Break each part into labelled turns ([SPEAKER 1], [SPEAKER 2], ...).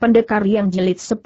[SPEAKER 1] Pendekar yang jelit 10.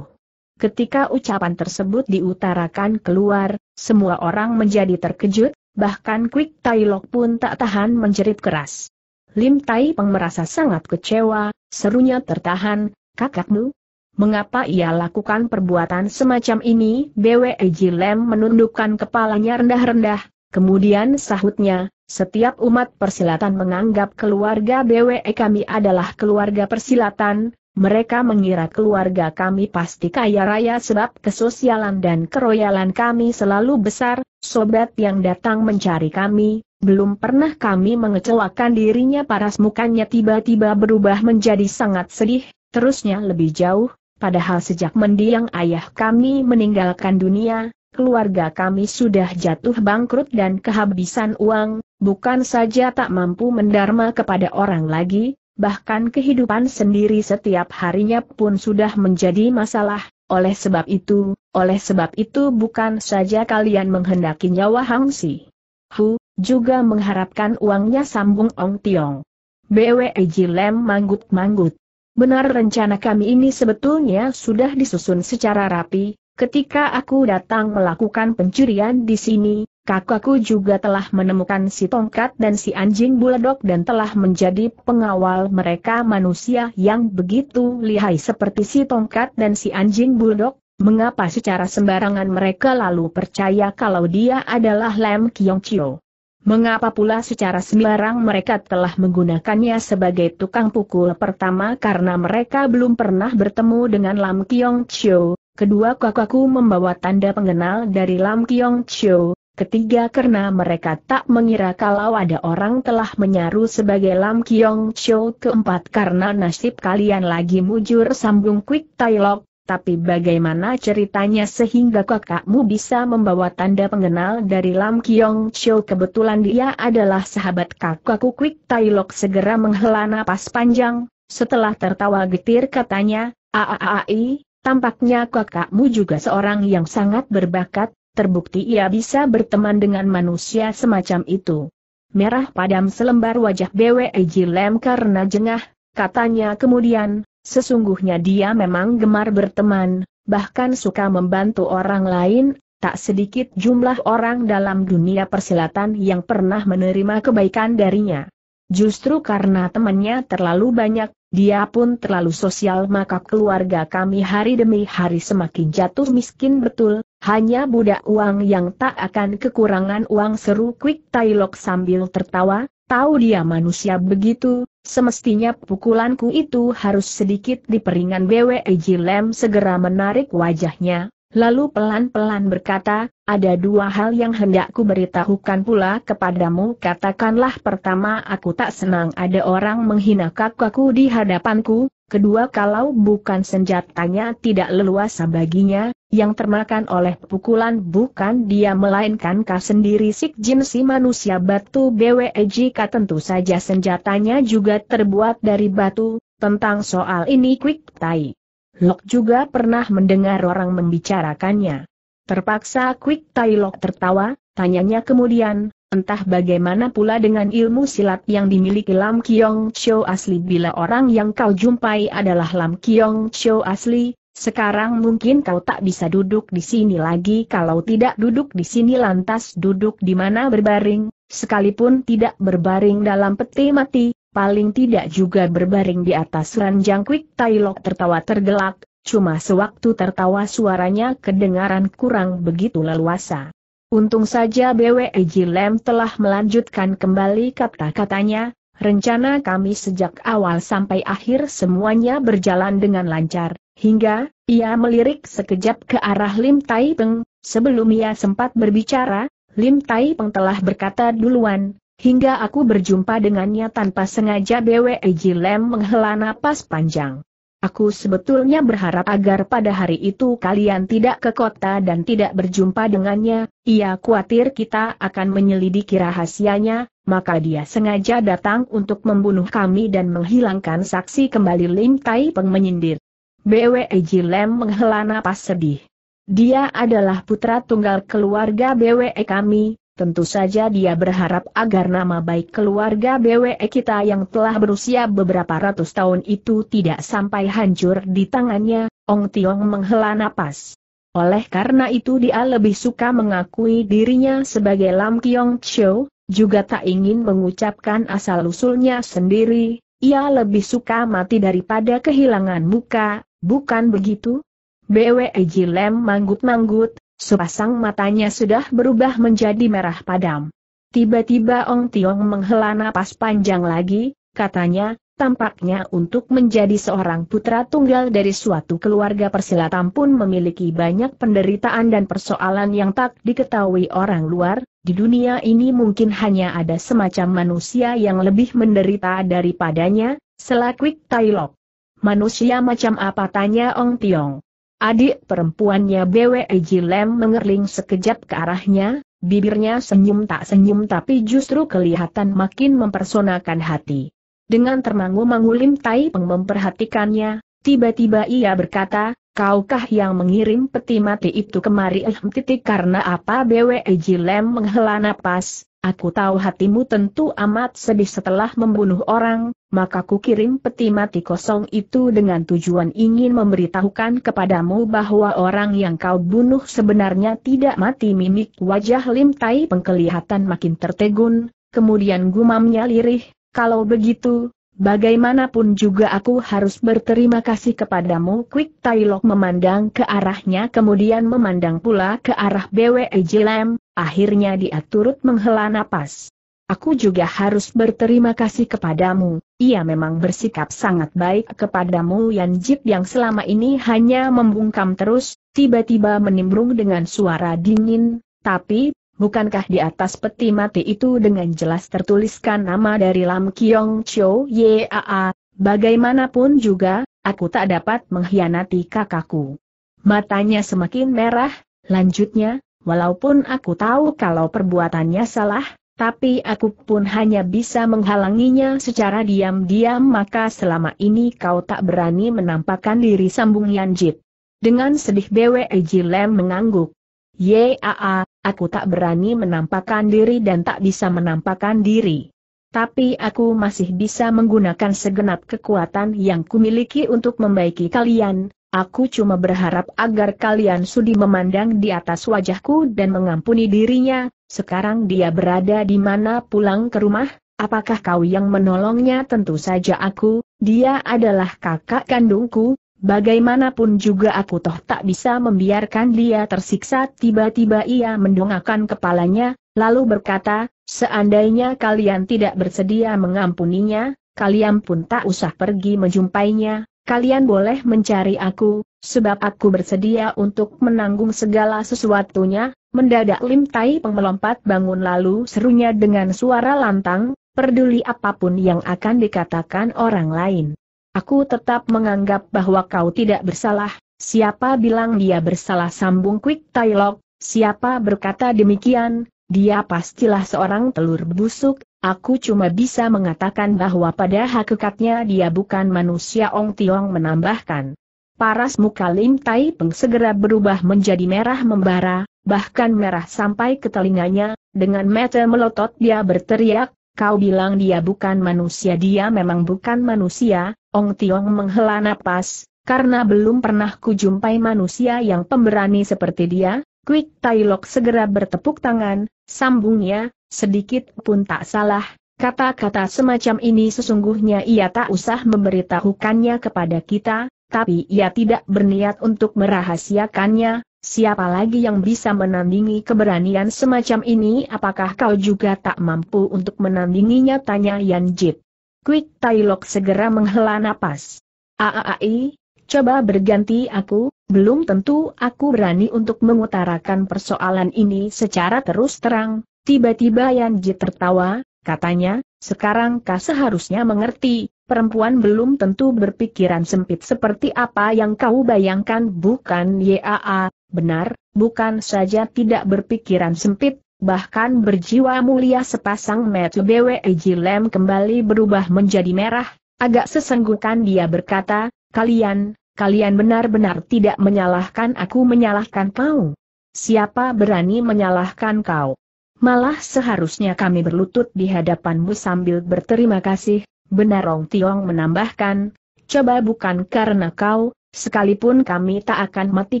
[SPEAKER 1] Ketika ucapan tersebut diutarakan keluar, semua orang menjadi terkejut, bahkan Quick Tai Lok pun tak tahan menjerit keras. Lim Tai Peng merasa sangat kecewa, serunya tertahan, kakakmu? Mengapa ia lakukan perbuatan semacam ini? Bwe Jilem menundukkan kepalanya rendah-rendah, kemudian sahutnya, setiap umat persilatan menganggap keluarga Bwe kami adalah keluarga persilatan, mereka mengira keluarga kami pasti kaya raya sebab kesosialan dan keroyalan kami selalu besar, sobat yang datang mencari kami, belum pernah kami mengecewakan dirinya paras mukanya tiba-tiba berubah menjadi sangat sedih, terusnya lebih jauh, padahal sejak mendiang ayah kami meninggalkan dunia, keluarga kami sudah jatuh bangkrut dan kehabisan uang, bukan saja tak mampu mendarma kepada orang lagi, bahkan kehidupan sendiri setiap harinya pun sudah menjadi masalah, oleh sebab itu, oleh sebab itu bukan saja kalian menghendaki nyawa Hang Si, Hu, juga mengharapkan uangnya sambung Ong Tiong. BWE Jilem manggut-manggut. Benar rencana kami ini sebetulnya sudah disusun secara rapi, ketika aku datang melakukan pencurian di sini, kakakku juga telah menemukan si tongkat dan si anjing buledok dan telah menjadi pengawal mereka manusia yang begitu lihai seperti si tongkat dan si anjing buledok, mengapa secara sembarangan mereka lalu percaya kalau dia adalah Lem Kiong Chio? Mengapa pula secara sembarang mereka telah menggunakannya sebagai tukang pukul pertama karena mereka belum pernah bertemu dengan Lam Kiong Chio, kedua kakakku membawa tanda pengenal dari Lam Kiong Chio, Ketiga karena mereka tak mengira kalau ada orang telah menyaru sebagai Lam Kiong Chou keempat karena nasib kalian lagi mujur sambung Quick Tailok, tapi bagaimana ceritanya sehingga kakakmu bisa membawa tanda pengenal dari Lam Kiong Chou kebetulan dia adalah sahabat kakakku Quick Tailok segera menghela napas panjang, setelah tertawa getir katanya, Aaai, tampaknya kakakmu juga seorang yang sangat berbakat, Terbukti ia bisa berteman dengan manusia semacam itu. Merah padam selembar wajah BWI Jilem karena jengah, katanya kemudian, sesungguhnya dia memang gemar berteman, bahkan suka membantu orang lain, tak sedikit jumlah orang dalam dunia persilatan yang pernah menerima kebaikan darinya. Justru karena temannya terlalu banyak, dia pun terlalu sosial maka keluarga kami hari demi hari semakin jatuh miskin betul, hanya budak uang yang tak akan kekurangan uang seru Quick Tailok sambil tertawa, tahu dia manusia begitu, semestinya pukulanku itu harus sedikit diperingan BWE Lem segera menarik wajahnya, Lalu pelan-pelan berkata, ada dua hal yang hendak ku beritahukan pula kepadamu. Katakanlah pertama aku tak senang ada orang menghina kakakku di hadapanku, kedua kalau bukan senjatanya tidak leluasa baginya, yang termakan oleh pukulan bukan dia melainkan ka sendiri sik si manusia batu BWE jika tentu saja senjatanya juga terbuat dari batu, tentang soal ini Quick Tai. Lok juga pernah mendengar orang membicarakannya. Terpaksa Quick Tai Lok tertawa, tanyanya kemudian, entah bagaimana pula dengan ilmu silat yang dimiliki Lam Kiong Cho asli bila orang yang kau jumpai adalah Lam Kiong Cho asli, sekarang mungkin kau tak bisa duduk di sini lagi kalau tidak duduk di sini lantas duduk di mana berbaring, sekalipun tidak berbaring dalam peti mati, paling tidak juga berbaring di atas ranjang Quick Tailok tertawa tergelak, cuma sewaktu tertawa suaranya kedengaran kurang begitu leluasa. Untung saja BWI e Jilem telah melanjutkan kembali kata-katanya, rencana kami sejak awal sampai akhir semuanya berjalan dengan lancar, hingga ia melirik sekejap ke arah Lim Tai Peng, sebelum ia sempat berbicara, Lim Tai Peng telah berkata duluan, Hingga aku berjumpa dengannya tanpa sengaja BWE Lem menghela napas panjang. Aku sebetulnya berharap agar pada hari itu kalian tidak ke kota dan tidak berjumpa dengannya, ia khawatir kita akan menyelidiki rahasianya, maka dia sengaja datang untuk membunuh kami dan menghilangkan saksi kembali Lim Tai Peng menyindir. BWE Lem menghela napas sedih. Dia adalah putra tunggal keluarga BWE kami, Tentu saja dia berharap agar nama baik keluarga BWE kita yang telah berusia beberapa ratus tahun itu tidak sampai hancur di tangannya, Ong Tiong menghela napas. Oleh karena itu dia lebih suka mengakui dirinya sebagai Lam Kiong Chou, juga tak ingin mengucapkan asal-usulnya sendiri, ia lebih suka mati daripada kehilangan muka, bukan begitu? BWE Jilem manggut-manggut, Sepasang matanya sudah berubah menjadi merah padam. Tiba-tiba Ong Tiong menghela napas panjang lagi, katanya, tampaknya untuk menjadi seorang putra tunggal dari suatu keluarga persilatan pun memiliki banyak penderitaan dan persoalan yang tak diketahui orang luar, di dunia ini mungkin hanya ada semacam manusia yang lebih menderita daripadanya, selakwik Lok. Manusia macam apa tanya Ong Tiong. Adik perempuannya BWI Jilem mengerling sekejap ke arahnya, bibirnya senyum tak senyum tapi justru kelihatan makin mempersonakan hati. Dengan termangu-mangu Lim Tai Peng memperhatikannya, tiba-tiba ia berkata, Kaukah yang mengirim peti mati itu kemari eh titik karena apa BWI Jilem menghela napas, Aku tahu hatimu tentu amat sedih setelah membunuh orang, maka kukirim peti mati kosong itu dengan tujuan ingin memberitahukan kepadamu bahwa orang yang kau bunuh sebenarnya tidak mati mimik wajah Lim Tai pengkelihatan makin tertegun, kemudian gumamnya lirih, kalau begitu, Bagaimanapun juga aku harus berterima kasih kepadamu Quick Tai Lok memandang ke arahnya kemudian memandang pula ke arah BWE Jilem, Akhirnya dia turut menghela napas. Aku juga harus berterima kasih kepadamu, ia memang bersikap sangat baik kepadamu Yan Jip yang selama ini hanya membungkam terus, tiba-tiba menimbrung dengan suara dingin, tapi, bukankah di atas peti mati itu dengan jelas tertuliskan nama dari Lam Kiong Chou Yaa, bagaimanapun juga, aku tak dapat mengkhianati kakakku. Matanya semakin merah, lanjutnya, Walaupun aku tahu kalau perbuatannya salah, tapi aku pun hanya bisa menghalanginya secara diam-diam maka selama ini kau tak berani menampakkan diri sambung Yanjit. Dengan sedih Bwe Jilem mengangguk. Yaa, aku tak berani menampakkan diri dan tak bisa menampakkan diri. Tapi aku masih bisa menggunakan segenap kekuatan yang kumiliki untuk membaiki kalian, Aku cuma berharap agar kalian sudi memandang di atas wajahku dan mengampuni dirinya, sekarang dia berada di mana pulang ke rumah, apakah kau yang menolongnya tentu saja aku, dia adalah kakak kandungku, bagaimanapun juga aku toh tak bisa membiarkan dia tersiksa tiba-tiba ia mendongakkan kepalanya, lalu berkata, seandainya kalian tidak bersedia mengampuninya, kalian pun tak usah pergi menjumpainya, kalian boleh mencari aku, sebab aku bersedia untuk menanggung segala sesuatunya, mendadak Lim Tai Peng melompat bangun lalu serunya dengan suara lantang, peduli apapun yang akan dikatakan orang lain. Aku tetap menganggap bahwa kau tidak bersalah, siapa bilang dia bersalah sambung Quick Tai Lok, siapa berkata demikian, dia pastilah seorang telur busuk, Aku cuma bisa mengatakan bahwa pada hakikatnya dia bukan manusia Ong Tiong menambahkan. Paras muka Lim Tai Peng segera berubah menjadi merah membara, bahkan merah sampai ke telinganya, dengan mata melotot dia berteriak, kau bilang dia bukan manusia dia memang bukan manusia, Ong Tiong menghela napas, karena belum pernah kujumpai manusia yang pemberani seperti dia, Quick Tai Lok segera bertepuk tangan, sambungnya, Sedikit pun tak salah, kata-kata semacam ini sesungguhnya ia tak usah memberitahukannya kepada kita, tapi ia tidak berniat untuk merahasiakannya, siapa lagi yang bisa menandingi keberanian semacam ini apakah kau juga tak mampu untuk menandinginya tanya Yan Jip. Quick Tailok segera menghela napas. Aai, coba berganti aku, belum tentu aku berani untuk mengutarakan persoalan ini secara terus terang, Tiba-tiba Yanji tertawa, katanya, sekarang kau seharusnya mengerti, perempuan belum tentu berpikiran sempit seperti apa yang kau bayangkan bukan YAA, benar, bukan saja tidak berpikiran sempit, bahkan berjiwa mulia sepasang metu BWE Jilem kembali berubah menjadi merah, agak sesenggukan dia berkata, kalian, kalian benar-benar tidak menyalahkan aku menyalahkan kau. Siapa berani menyalahkan kau? Malah seharusnya kami berlutut di hadapanmu sambil berterima kasih, benar Rong Tiong menambahkan, coba bukan karena kau, sekalipun kami tak akan mati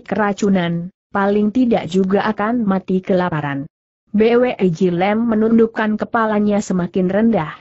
[SPEAKER 1] keracunan, paling tidak juga akan mati kelaparan. BWE Jilem menundukkan kepalanya semakin rendah.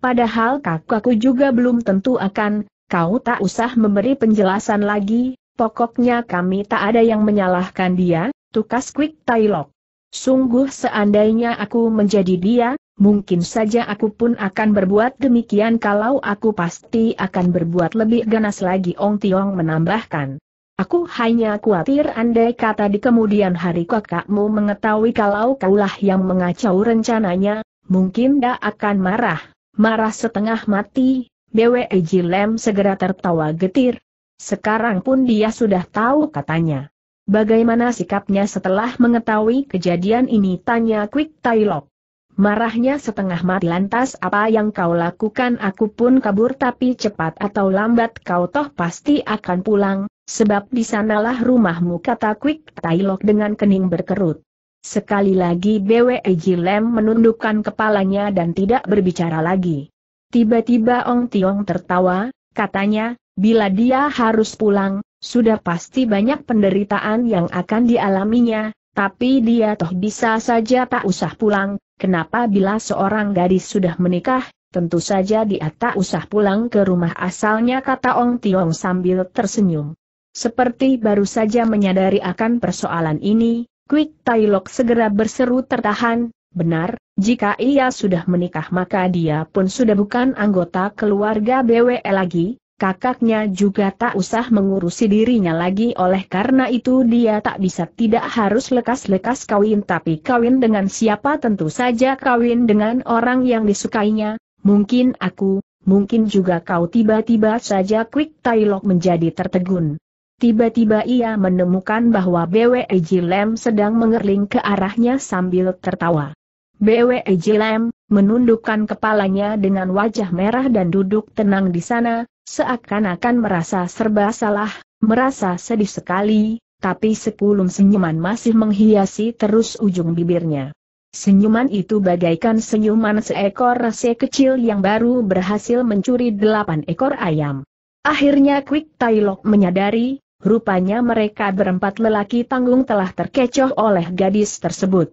[SPEAKER 1] Padahal kakakku juga belum tentu akan, kau tak usah memberi penjelasan lagi, pokoknya kami tak ada yang menyalahkan dia, tukas Quick Tailok. Sungguh seandainya aku menjadi dia, mungkin saja aku pun akan berbuat demikian kalau aku pasti akan berbuat lebih ganas lagi Ong Tiong menambahkan. Aku hanya khawatir andai kata di kemudian hari kakakmu mengetahui kalau kaulah yang mengacau rencananya, mungkin dia akan marah. Marah setengah mati, Bwe Jilem segera tertawa getir. Sekarang pun dia sudah tahu katanya. Bagaimana sikapnya setelah mengetahui kejadian ini? Tanya Quick Tailok. Marahnya setengah mati lantas apa yang kau lakukan aku pun kabur tapi cepat atau lambat kau toh pasti akan pulang, sebab di sanalah rumahmu kata Quick Tailok dengan kening berkerut. Sekali lagi BWE Jilem menundukkan kepalanya dan tidak berbicara lagi. Tiba-tiba Ong Tiong tertawa, katanya, bila dia harus pulang, sudah pasti banyak penderitaan yang akan dialaminya, tapi dia toh bisa saja tak usah pulang, kenapa bila seorang gadis sudah menikah, tentu saja dia tak usah pulang ke rumah asalnya kata Ong Tiong sambil tersenyum. Seperti baru saja menyadari akan persoalan ini, Quick Tailok segera berseru tertahan, benar, jika ia sudah menikah maka dia pun sudah bukan anggota keluarga BWE lagi, kakaknya juga tak usah mengurusi dirinya lagi oleh karena itu dia tak bisa tidak harus lekas-lekas kawin tapi kawin dengan siapa tentu saja kawin dengan orang yang disukainya, mungkin aku, mungkin juga kau tiba-tiba saja quick Tailok menjadi tertegun. Tiba-tiba ia menemukan bahwa Bwe Jilem sedang mengerling ke arahnya sambil tertawa. Bwe Jilem, menundukkan kepalanya dengan wajah merah dan duduk tenang di sana, Seakan-akan merasa serba salah, merasa sedih sekali, tapi sekulum senyuman masih menghiasi terus ujung bibirnya. Senyuman itu bagaikan senyuman seekor rase kecil yang baru berhasil mencuri delapan ekor ayam. Akhirnya Quick Tailok menyadari, rupanya mereka berempat lelaki tanggung telah terkecoh oleh gadis tersebut.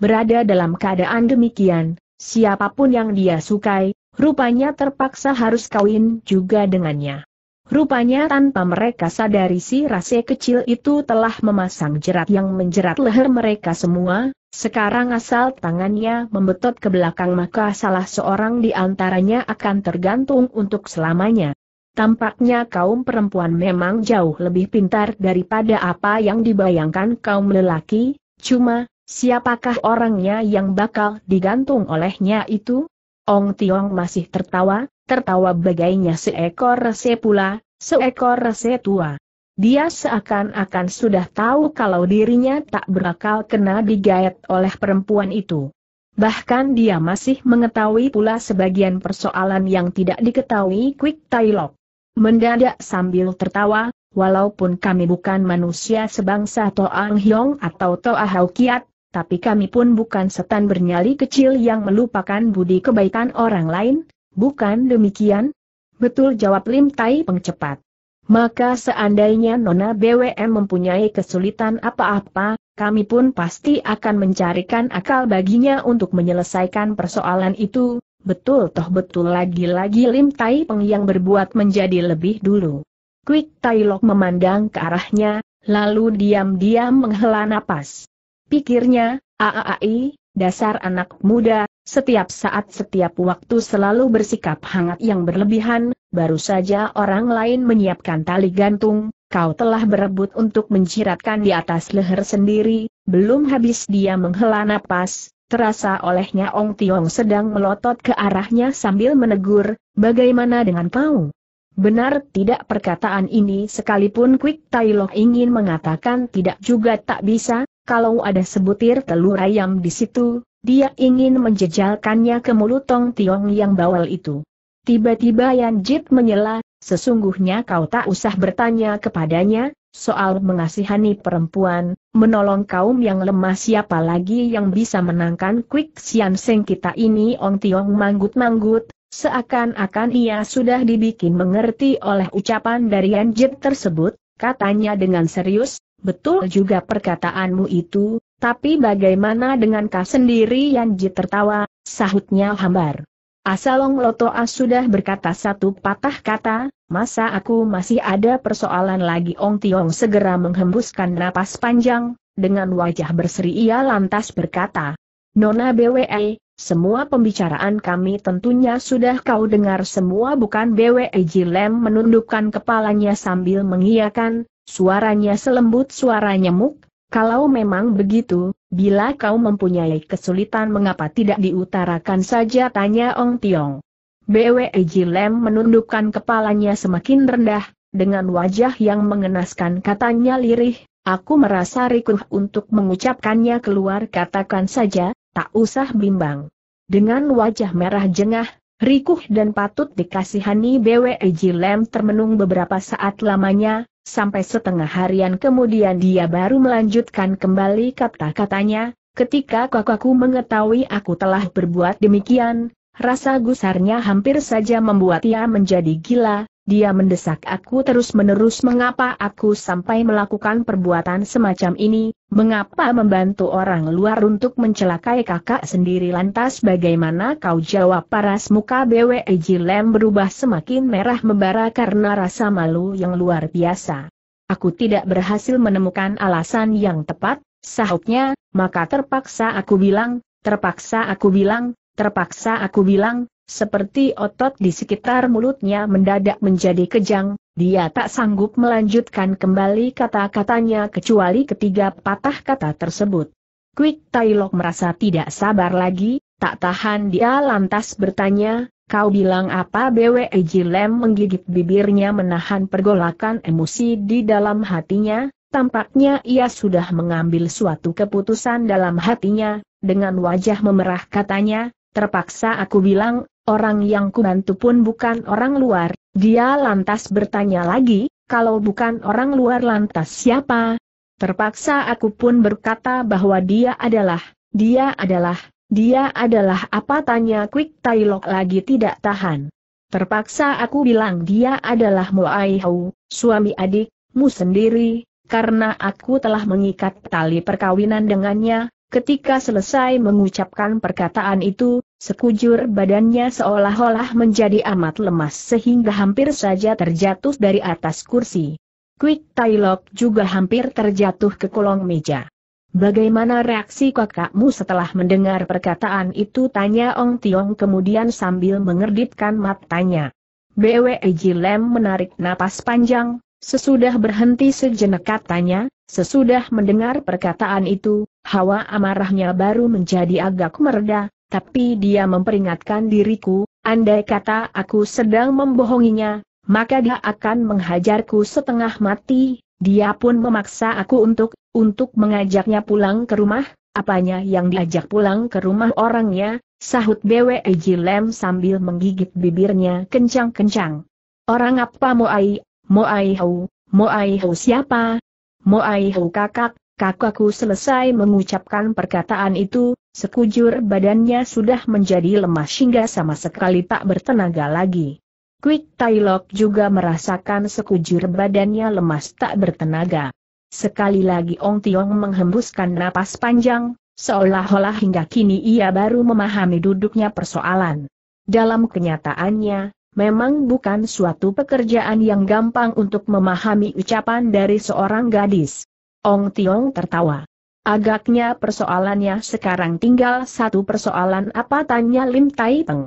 [SPEAKER 1] Berada dalam keadaan demikian, siapapun yang dia sukai, Rupanya terpaksa harus kawin juga dengannya. Rupanya tanpa mereka sadari si rase kecil itu telah memasang jerat yang menjerat leher mereka semua, sekarang asal tangannya membetot ke belakang maka salah seorang di antaranya akan tergantung untuk selamanya. Tampaknya kaum perempuan memang jauh lebih pintar daripada apa yang dibayangkan kaum lelaki, cuma, siapakah orangnya yang bakal digantung olehnya itu? Ong Tiong masih tertawa, tertawa bagainya seekor rese pula, seekor rese tua. Dia seakan-akan sudah tahu kalau dirinya tak berakal kena digayat oleh perempuan itu. Bahkan dia masih mengetahui pula sebagian persoalan yang tidak diketahui Quick Tailok. Mendadak sambil tertawa, walaupun kami bukan manusia sebangsa Toang Hyong atau Toa Hau Kiat, tapi kami pun bukan setan bernyali kecil yang melupakan budi kebaikan orang lain, bukan demikian? Betul jawab Lim Tai Peng cepat. Maka seandainya Nona BWM mempunyai kesulitan apa-apa, kami pun pasti akan mencarikan akal baginya untuk menyelesaikan persoalan itu, Betul toh betul lagi-lagi Lim Tai Peng yang berbuat menjadi lebih dulu. Quick Tai Lok memandang ke arahnya, lalu diam-diam menghela napas. Pikirnya, AAAI, dasar anak muda, setiap saat setiap waktu selalu bersikap hangat yang berlebihan, baru saja orang lain menyiapkan tali gantung, kau telah berebut untuk menciratkan di atas leher sendiri, belum habis dia menghela napas, terasa olehnya Ong Tiong sedang melotot ke arahnya sambil menegur, bagaimana dengan kau? Benar tidak perkataan ini sekalipun Quick Tai Lo ingin mengatakan tidak juga tak bisa, kalau ada sebutir telur ayam di situ, dia ingin menjejalkannya ke mulut Tong Tiong yang bawel itu. Tiba-tiba Yan Jit menyela, sesungguhnya kau tak usah bertanya kepadanya, soal mengasihani perempuan, menolong kaum yang lemah siapa lagi yang bisa menangkan Quick Sian Seng kita ini Ong Tiong manggut-manggut, seakan-akan ia sudah dibikin mengerti oleh ucapan dari Yan Jit tersebut, katanya dengan serius, Betul juga perkataanmu itu, tapi bagaimana dengan kau sendiri yang tertawa, sahutnya hambar. Asalong Lotoa sudah berkata satu patah kata, masa aku masih ada persoalan lagi Ong Tiong segera menghembuskan napas panjang, dengan wajah berseri ia lantas berkata, Nona BWE, semua pembicaraan kami tentunya sudah kau dengar semua bukan BWE Jilem menundukkan kepalanya sambil mengiyakan, Suaranya selembut suara nyamuk, kalau memang begitu, bila kau mempunyai kesulitan mengapa tidak diutarakan saja tanya Ong Tiong. Bwe Jilem menundukkan kepalanya semakin rendah, dengan wajah yang mengenaskan katanya lirih, aku merasa rikuh untuk mengucapkannya keluar katakan saja, tak usah bimbang. Dengan wajah merah jengah, Rikuh dan patut dikasihani BWE Lem termenung beberapa saat lamanya, sampai setengah harian kemudian dia baru melanjutkan kembali kata-katanya, ketika kakakku mengetahui aku telah berbuat demikian, rasa gusarnya hampir saja membuat ia menjadi gila, dia mendesak aku terus-menerus mengapa aku sampai melakukan perbuatan semacam ini, mengapa membantu orang luar untuk mencelakai kakak sendiri lantas bagaimana kau jawab paras muka BWE Lem berubah semakin merah membara karena rasa malu yang luar biasa. Aku tidak berhasil menemukan alasan yang tepat, sahutnya, maka terpaksa aku bilang, terpaksa aku bilang, terpaksa aku bilang, seperti otot di sekitar mulutnya mendadak menjadi kejang, dia tak sanggup melanjutkan kembali kata-katanya kecuali ketiga patah kata tersebut. Quick Tailok merasa tidak sabar lagi, tak tahan dia lantas bertanya, Kau bilang apa BWE Jilem menggigit bibirnya menahan pergolakan emosi di dalam hatinya, tampaknya ia sudah mengambil suatu keputusan dalam hatinya, dengan wajah memerah katanya, terpaksa aku bilang orang yang kubantu pun bukan orang luar. Dia lantas bertanya lagi, kalau bukan orang luar lantas siapa? Terpaksa aku pun berkata bahwa dia adalah, dia adalah, dia adalah apa tanya Quick Tailok lagi tidak tahan. Terpaksa aku bilang dia adalah Muaihau, Hau, suami adikmu sendiri, karena aku telah mengikat tali perkawinan dengannya, Ketika selesai mengucapkan perkataan itu, sekujur badannya seolah-olah menjadi amat lemas sehingga hampir saja terjatuh dari atas kursi. Quick Tailok juga hampir terjatuh ke kolong meja. Bagaimana reaksi kakakmu setelah mendengar perkataan itu? Tanya Ong Tiong kemudian sambil mengerditkan matanya. BWE Jilem menarik napas panjang, sesudah berhenti sejenak katanya, Sesudah mendengar perkataan itu, hawa amarahnya baru menjadi agak mereda, tapi dia memperingatkan diriku, andai kata aku sedang membohonginya, maka dia akan menghajarku setengah mati, dia pun memaksa aku untuk, untuk mengajaknya pulang ke rumah, apanya yang diajak pulang ke rumah orangnya, sahut BWJ Lem sambil menggigit bibirnya kencang-kencang. Orang apa Moai, Moai Hau, Moai Hau siapa, Moaihu kakak, kakakku selesai mengucapkan perkataan itu, sekujur badannya sudah menjadi lemah hingga sama sekali tak bertenaga lagi. Quick Tailok juga merasakan sekujur badannya lemas tak bertenaga. Sekali lagi Ong Tiong menghembuskan napas panjang, seolah-olah hingga kini ia baru memahami duduknya persoalan. Dalam kenyataannya, Memang bukan suatu pekerjaan yang gampang untuk memahami ucapan dari seorang gadis. Ong Tiong tertawa. Agaknya persoalannya sekarang tinggal satu persoalan apa tanya Lim Tai Peng.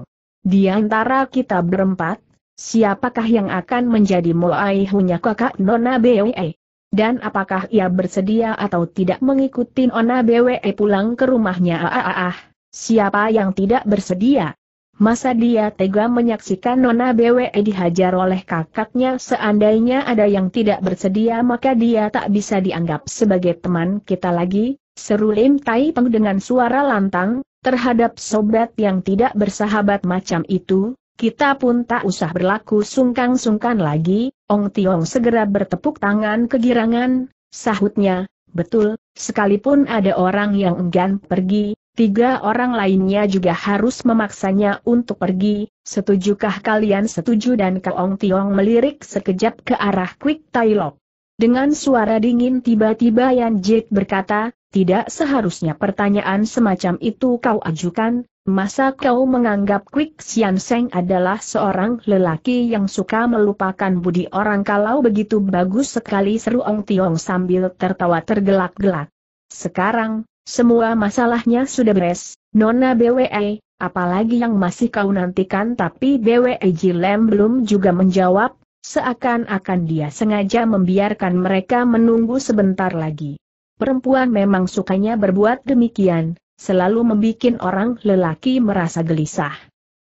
[SPEAKER 1] Di antara kita berempat, siapakah yang akan menjadi mulai hunya kakak Nona Bwe? Dan apakah ia bersedia atau tidak mengikuti Nona Bwe pulang ke rumahnya? Ah, ah, ah, ah. Siapa yang tidak bersedia? Masa dia tega menyaksikan Nona BWE dihajar oleh kakaknya seandainya ada yang tidak bersedia maka dia tak bisa dianggap sebagai teman kita lagi, seru Lim Tai Peng dengan suara lantang, terhadap sobat yang tidak bersahabat macam itu, kita pun tak usah berlaku sungkan-sungkan lagi, Ong Tiong segera bertepuk tangan kegirangan, sahutnya, betul, sekalipun ada orang yang enggan pergi, Tiga orang lainnya juga harus memaksanya untuk pergi, setujukah kalian setuju dan Kaong Tiong melirik sekejap ke arah Quick Tailok. Dengan suara dingin tiba-tiba Yan Jik berkata, tidak seharusnya pertanyaan semacam itu kau ajukan, masa kau menganggap Quick Sian Seng adalah seorang lelaki yang suka melupakan budi orang kalau begitu bagus sekali seru Ong Tiong sambil tertawa tergelak-gelak. Sekarang, semua masalahnya sudah beres, Nona BWE, apalagi yang masih kau nantikan tapi BWE Jilem belum juga menjawab, seakan-akan dia sengaja membiarkan mereka menunggu sebentar lagi. Perempuan memang sukanya berbuat demikian, selalu membuat orang lelaki merasa gelisah.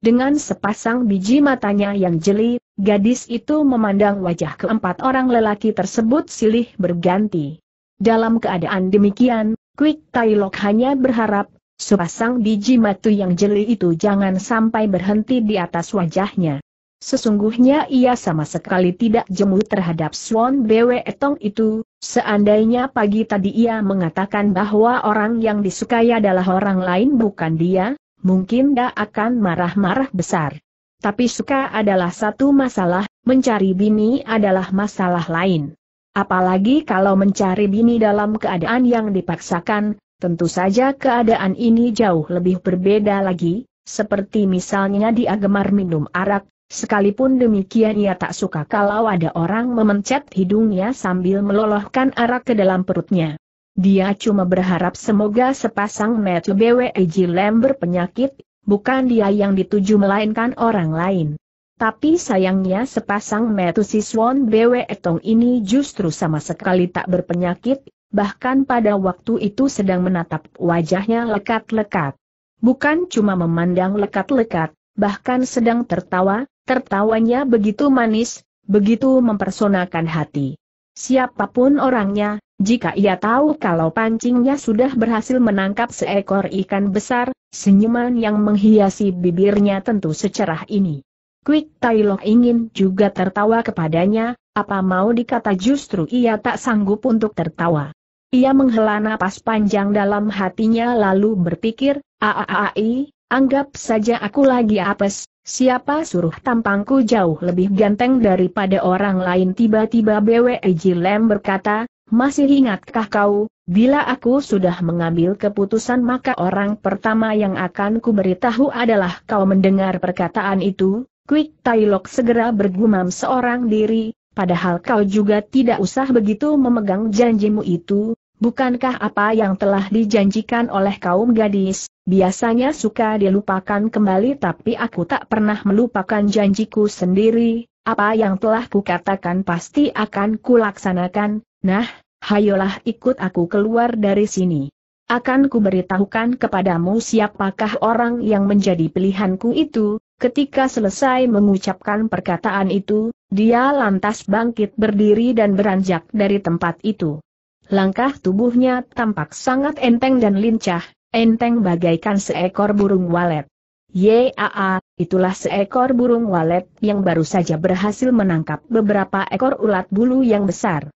[SPEAKER 1] Dengan sepasang biji matanya yang jeli, gadis itu memandang wajah keempat orang lelaki tersebut silih berganti. Dalam keadaan demikian, Quick Kailok hanya berharap, sepasang biji matu yang jeli itu jangan sampai berhenti di atas wajahnya. Sesungguhnya ia sama sekali tidak jemu terhadap Swan Bwe Etong itu, seandainya pagi tadi ia mengatakan bahwa orang yang disukai adalah orang lain bukan dia, mungkin dia akan marah-marah besar. Tapi suka adalah satu masalah, mencari bini adalah masalah lain. Apalagi kalau mencari bini dalam keadaan yang dipaksakan, tentu saja keadaan ini jauh lebih berbeda lagi, seperti misalnya dia gemar minum arak, sekalipun demikian ia tak suka kalau ada orang memencet hidungnya sambil melolohkan arak ke dalam perutnya. Dia cuma berharap semoga sepasang Matthew BWG Lem berpenyakit, bukan dia yang dituju melainkan orang lain. Tapi sayangnya sepasang metusiswon BW Etong ini justru sama sekali tak berpenyakit, bahkan pada waktu itu sedang menatap wajahnya lekat-lekat. Bukan cuma memandang lekat-lekat, bahkan sedang tertawa, tertawanya begitu manis, begitu mempersonakan hati. Siapapun orangnya, jika ia tahu kalau pancingnya sudah berhasil menangkap seekor ikan besar, senyuman yang menghiasi bibirnya tentu secerah ini Quick Tai ingin juga tertawa kepadanya, apa mau dikata justru ia tak sanggup untuk tertawa. Ia menghela napas panjang dalam hatinya lalu berpikir, aaai, anggap saja aku lagi apes, siapa suruh tampangku jauh lebih ganteng daripada orang lain tiba-tiba BWE Jilem berkata, masih ingatkah kau, bila aku sudah mengambil keputusan maka orang pertama yang akan kuberitahu adalah kau mendengar perkataan itu, Quick Tailok segera bergumam seorang diri, padahal kau juga tidak usah begitu memegang janjimu itu, bukankah apa yang telah dijanjikan oleh kaum gadis, biasanya suka dilupakan kembali tapi aku tak pernah melupakan janjiku sendiri, apa yang telah kukatakan pasti akan kulaksanakan, nah, hayolah ikut aku keluar dari sini. Akan kuberitahukan kepadamu siapakah orang yang menjadi pilihanku itu, Ketika selesai mengucapkan perkataan itu, dia lantas bangkit berdiri dan beranjak dari tempat itu. Langkah tubuhnya tampak sangat enteng dan lincah, enteng bagaikan seekor burung walet. Yaa, itulah seekor burung walet yang baru saja berhasil menangkap beberapa ekor ulat bulu yang besar.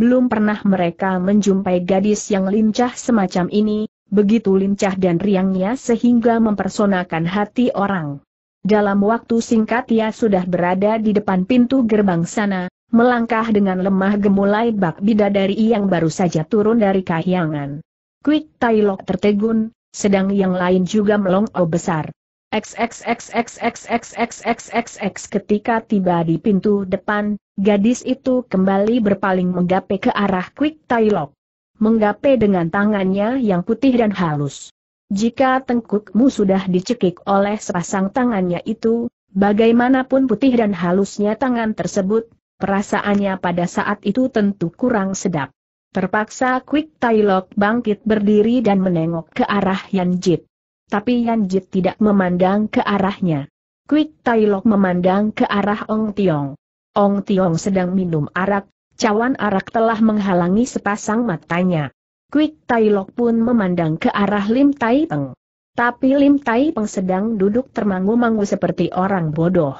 [SPEAKER 1] Belum pernah mereka menjumpai gadis yang lincah semacam ini, begitu lincah dan riangnya sehingga mempersonakan hati orang. Dalam waktu singkat ia sudah berada di depan pintu gerbang sana, melangkah dengan lemah gemulai bak bidadari yang baru saja turun dari kahyangan. Quick Tailok tertegun, sedang yang lain juga melongo besar. XXXXXXXXXX ketika tiba di pintu depan, gadis itu kembali berpaling menggapai ke arah Quick Tailok. Menggapai dengan tangannya yang putih dan halus. Jika tengkukmu sudah dicekik oleh sepasang tangannya itu, bagaimanapun putih dan halusnya tangan tersebut, perasaannya pada saat itu tentu kurang sedap. Terpaksa Quick Tailok bangkit berdiri dan menengok ke arah Yan Jit. Tapi Yan Jit tidak memandang ke arahnya. Quick Tailok memandang ke arah Ong Tiong. Ong Tiong sedang minum arak, cawan arak telah menghalangi sepasang matanya. Quick Tai Lok pun memandang ke arah Lim Tai Peng. Tapi Lim Tai Peng sedang duduk termangu-mangu seperti orang bodoh.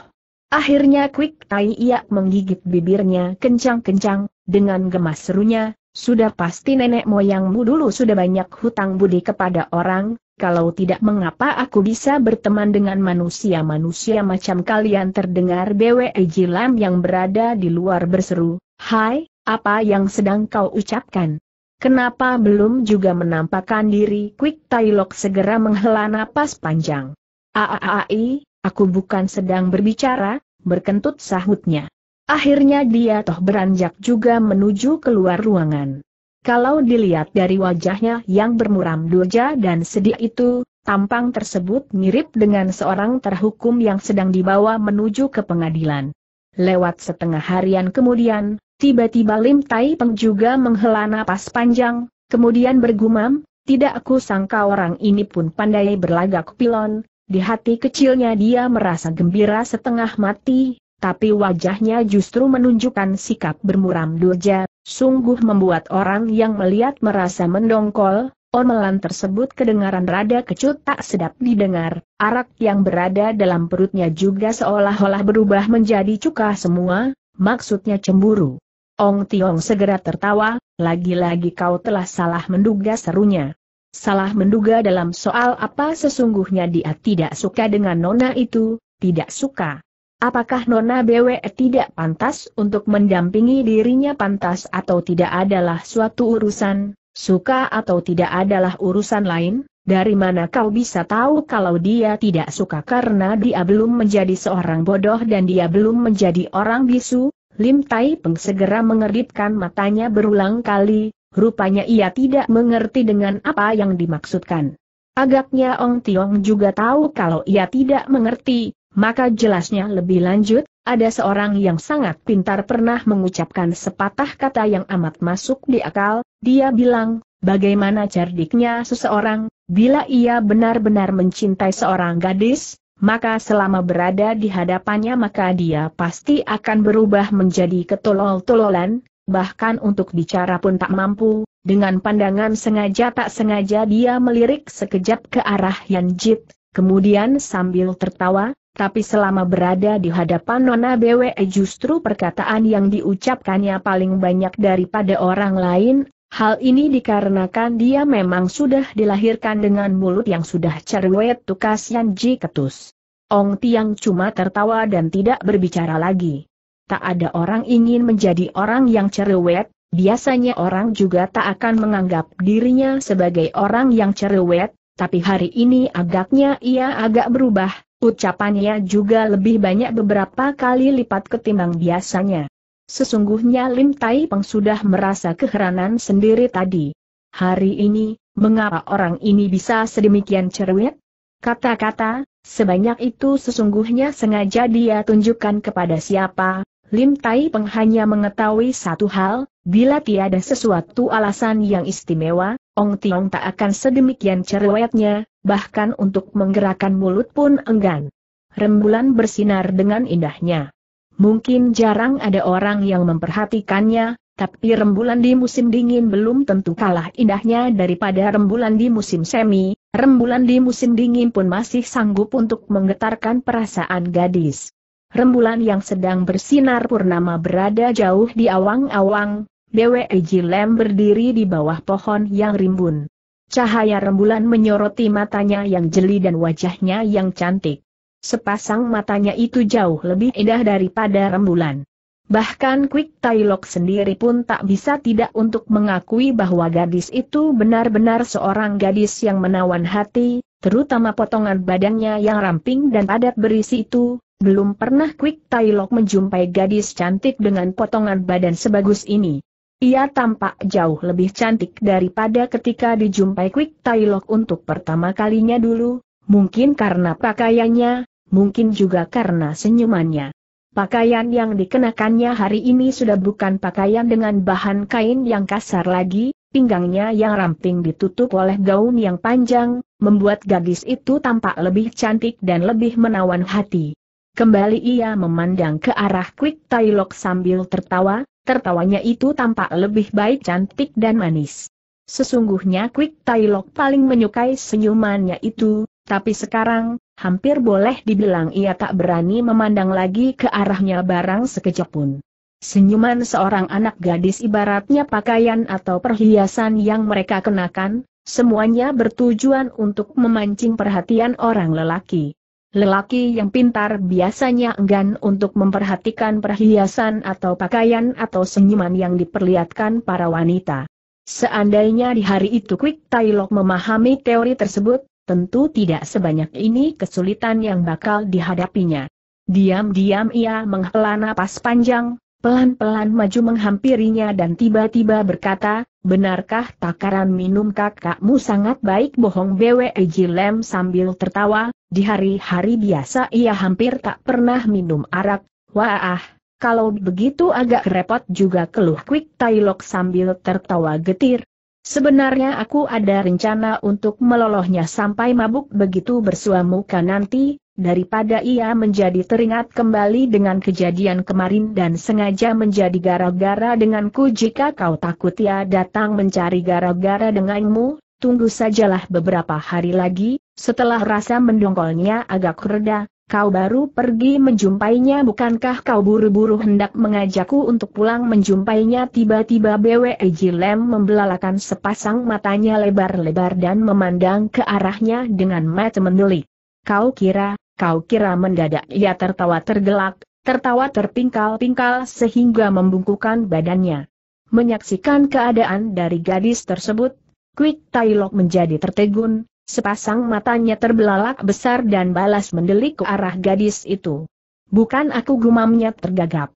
[SPEAKER 1] Akhirnya Quick Tai Ia menggigit bibirnya kencang-kencang, dengan gemas serunya, sudah pasti nenek moyangmu dulu sudah banyak hutang budi kepada orang, kalau tidak mengapa aku bisa berteman dengan manusia-manusia macam kalian terdengar BWI Jilam yang berada di luar berseru, Hai, apa yang sedang kau ucapkan? Kenapa belum juga menampakkan diri? Quick Tailok segera menghela napas panjang. Aaai, aku bukan sedang berbicara, berkentut sahutnya. Akhirnya dia toh beranjak juga menuju keluar ruangan. Kalau dilihat dari wajahnya yang bermuram durja dan sedih itu, tampang tersebut mirip dengan seorang terhukum yang sedang dibawa menuju ke pengadilan. Lewat setengah harian kemudian, Tiba-tiba Lim Tai Peng juga menghela napas panjang, kemudian bergumam, tidak aku sangka orang ini pun pandai berlagak pilon, di hati kecilnya dia merasa gembira setengah mati, tapi wajahnya justru menunjukkan sikap bermuram durja, sungguh membuat orang yang melihat merasa mendongkol, Omelan tersebut kedengaran rada kecut tak sedap didengar, arak yang berada dalam perutnya juga seolah-olah berubah menjadi cuka semua, maksudnya cemburu. Ong Tiong segera tertawa, lagi-lagi kau telah salah menduga serunya. Salah menduga dalam soal apa sesungguhnya dia tidak suka dengan nona itu, tidak suka. Apakah Nona Bwe tidak pantas untuk mendampingi dirinya pantas atau tidak adalah suatu urusan, suka atau tidak adalah urusan lain? Dari mana kau bisa tahu kalau dia tidak suka karena dia belum menjadi seorang bodoh dan dia belum menjadi orang bisu? Lim Tai Peng segera mengeritkan matanya berulang kali, rupanya ia tidak mengerti dengan apa yang dimaksudkan. Agaknya Ong Tiong juga tahu kalau ia tidak mengerti, maka jelasnya lebih lanjut, ada seorang yang sangat pintar pernah mengucapkan sepatah kata yang amat masuk di akal, dia bilang, bagaimana cerdiknya seseorang, bila ia benar-benar mencintai seorang gadis, maka selama berada di hadapannya maka dia pasti akan berubah menjadi ketolol-tololan, bahkan untuk bicara pun tak mampu, dengan pandangan sengaja tak sengaja dia melirik sekejap ke arah Yan Jit, kemudian sambil tertawa, tapi selama berada di hadapan Nona BWE justru perkataan yang diucapkannya paling banyak daripada orang lain Hal ini dikarenakan dia memang sudah dilahirkan dengan mulut yang sudah cerwet tukas Yanji ketus. Ong Tiang cuma tertawa dan tidak berbicara lagi. Tak ada orang ingin menjadi orang yang cerewet, biasanya orang juga tak akan menganggap dirinya sebagai orang yang cerewet, tapi hari ini agaknya ia agak berubah, ucapannya juga lebih banyak beberapa kali lipat ketimbang biasanya. Sesungguhnya Lim Tai Peng sudah merasa keheranan sendiri tadi. Hari ini, mengapa orang ini bisa sedemikian cerewet? Kata-kata, sebanyak itu sesungguhnya sengaja dia tunjukkan kepada siapa, Lim Tai Peng hanya mengetahui satu hal, bila tiada sesuatu alasan yang istimewa, Ong Tiong tak akan sedemikian cerewetnya, bahkan untuk menggerakkan mulut pun enggan. Rembulan bersinar dengan indahnya. Mungkin jarang ada orang yang memperhatikannya, tapi rembulan di musim dingin belum tentu kalah indahnya daripada rembulan di musim semi, rembulan di musim dingin pun masih sanggup untuk menggetarkan perasaan gadis. Rembulan yang sedang bersinar purnama berada jauh di awang-awang, BWE Jilem berdiri di bawah pohon yang rimbun. Cahaya rembulan menyoroti matanya yang jeli dan wajahnya yang cantik. Sepasang matanya itu jauh lebih indah daripada rembulan. Bahkan Quick Tailok sendiri pun tak bisa tidak untuk mengakui bahwa gadis itu benar-benar seorang gadis yang menawan hati, terutama potongan badannya yang ramping dan padat berisi itu, belum pernah Quick Tailok menjumpai gadis cantik dengan potongan badan sebagus ini. Ia tampak jauh lebih cantik daripada ketika dijumpai Quick Tailok untuk pertama kalinya dulu, mungkin karena pakaiannya, mungkin juga karena senyumannya. Pakaian yang dikenakannya hari ini sudah bukan pakaian dengan bahan kain yang kasar lagi, pinggangnya yang ramping ditutup oleh gaun yang panjang, membuat gadis itu tampak lebih cantik dan lebih menawan hati. Kembali ia memandang ke arah Quick Tailok sambil tertawa, tertawanya itu tampak lebih baik cantik dan manis. Sesungguhnya Quick Tailok paling menyukai senyumannya itu, tapi sekarang, hampir boleh dibilang ia tak berani memandang lagi ke arahnya barang sekejap pun. Senyuman seorang anak gadis ibaratnya pakaian atau perhiasan yang mereka kenakan, semuanya bertujuan untuk memancing perhatian orang lelaki. Lelaki yang pintar biasanya enggan untuk memperhatikan perhiasan atau pakaian atau senyuman yang diperlihatkan para wanita. Seandainya di hari itu Quick Tailok memahami teori tersebut, tentu tidak sebanyak ini kesulitan yang bakal dihadapinya. Diam-diam ia menghela napas panjang, pelan-pelan maju menghampirinya dan tiba-tiba berkata, benarkah takaran minum kakakmu sangat baik bohong BWE Lem sambil tertawa, di hari-hari biasa ia hampir tak pernah minum arak, wah kalau begitu agak repot juga keluh Quick Tailok sambil tertawa getir, Sebenarnya aku ada rencana untuk melolohnya sampai mabuk begitu bersuamuka nanti, daripada ia menjadi teringat kembali dengan kejadian kemarin dan sengaja menjadi gara-gara denganku jika kau takut ia datang mencari gara-gara denganmu, tunggu sajalah beberapa hari lagi, setelah rasa mendongkolnya agak reda, Kau baru pergi menjumpainya bukankah kau buru-buru hendak mengajakku untuk pulang menjumpainya tiba-tiba BWE Jilem membelalakan sepasang matanya lebar-lebar dan memandang ke arahnya dengan mata mendelik. Kau kira, kau kira mendadak ia tertawa tergelak, tertawa terpingkal-pingkal sehingga membungkukan badannya. Menyaksikan keadaan dari gadis tersebut, Quick Tailok menjadi tertegun, Sepasang matanya terbelalak besar dan balas mendelik ke arah gadis itu. Bukan aku gumamnya tergagap.